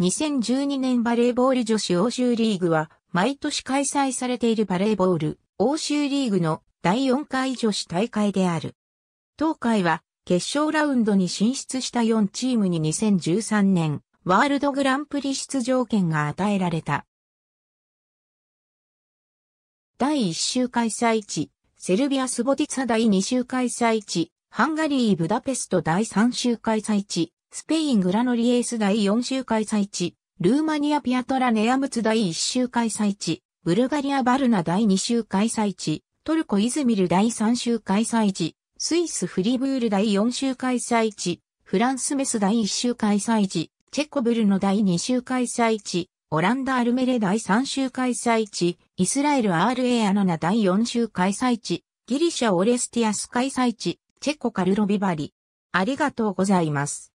2012年バレーボール女子欧州リーグは、毎年開催されているバレーボール、欧州リーグの第4回女子大会である。当会は、決勝ラウンドに進出した4チームに2013年、ワールドグランプリ出場権が与えられた。第1週開催地、セルビアスボティツァ第2週開催地、ハンガリー・ブダペスト第3週開催地、スペイングラノリエース第4週開催地、ルーマニアピアトラネアムツ第1週開催地、ブルガリアバルナ第2週開催地、トルコイズミル第3週開催地、スイスフリブール第4週開催地、フランスメス第1週開催地、チェコブルの第2週開催地、オランダ・アルメレ第3週開催地、イスラエル r a ナ第4週開催地、ギリシャ・オレスティアス開催地、チェコ・カルロビバリ。ありがとうございます。